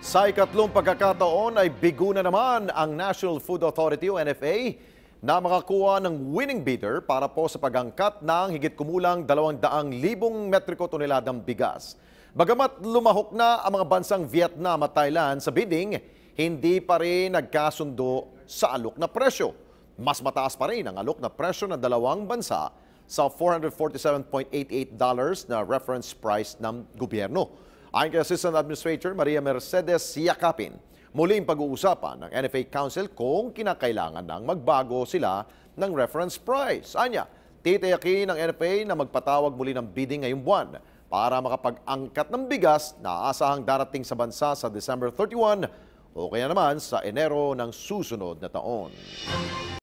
Sa ikatlong pagkakataon ay bigo na naman ang National Food Authority o NFA na makakuha ng winning bidder para po sa pagangkat ng higit kumulang 200,000 metriko toneladang bigas. Bagamat lumahok na ang mga bansang Vietnam at Thailand sa bidding, hindi pa rin nagkasundo sa alok na presyo. Mas mataas pa rin ang alok na presyo ng dalawang bansa sa $447.88 na reference price ng gobyerno. Ayon kay Assistant Administrator Maria Mercedes Yakapin, muling pag-uusapan ng NFA Council kung kinakailangan ng magbago sila ng reference price. Anya, titiyakin ng NFA na magpatawag muli ng bidding ngayong buwan para makapag-angkat ng bigas na aasahang darating sa bansa sa December 31 o kaya naman sa Enero ng susunod na taon.